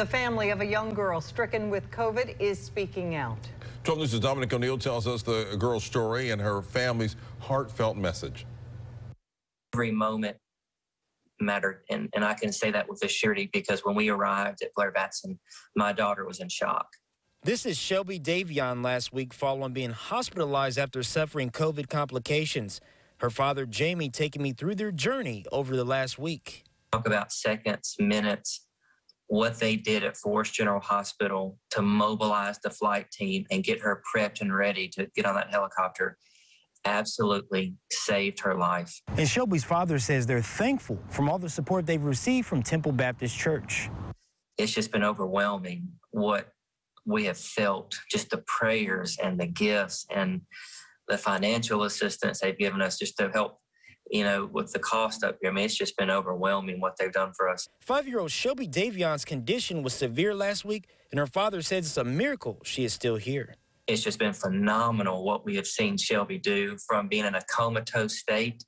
The family of a young girl stricken with COVID is speaking out. 12 News' Dominic O'Neill tells us the girl's story and her family's heartfelt message. Every moment mattered, and, and I can say that with a surety because when we arrived at Blair Batson, my daughter was in shock. This is Shelby Davion last week following being hospitalized after suffering COVID complications. Her father, Jamie, taking me through their journey over the last week. Talk about seconds, minutes, what they did at Forest General Hospital to mobilize the flight team and get her prepped and ready to get on that helicopter absolutely saved her life. And Shelby's father says they're thankful from all the support they've received from Temple Baptist Church. It's just been overwhelming what we have felt, just the prayers and the gifts and the financial assistance they've given us just to help you know, with the cost up here, I mean, it's just been overwhelming what they've done for us. Five year old Shelby Davion's condition was severe last week, and her father says it's a miracle she is still here. It's just been phenomenal what we have seen Shelby do from being in a comatose state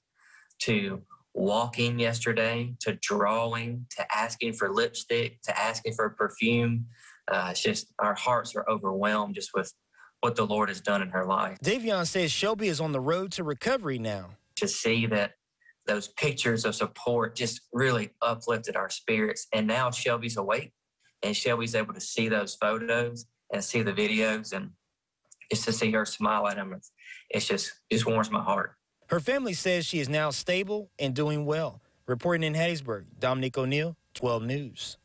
to walking yesterday to drawing to asking for lipstick to asking for perfume. Uh, it's just our hearts are overwhelmed just with what the Lord has done in her life. Davion says Shelby is on the road to recovery now to see that those pictures of support just really uplifted our spirits. And now Shelby's awake and Shelby's able to see those photos and see the videos and just to see her smile at him. It's, it's just, just warms my heart. Her family says she is now stable and doing well. Reporting in Hattiesburg, Dominic O'Neill, 12 News.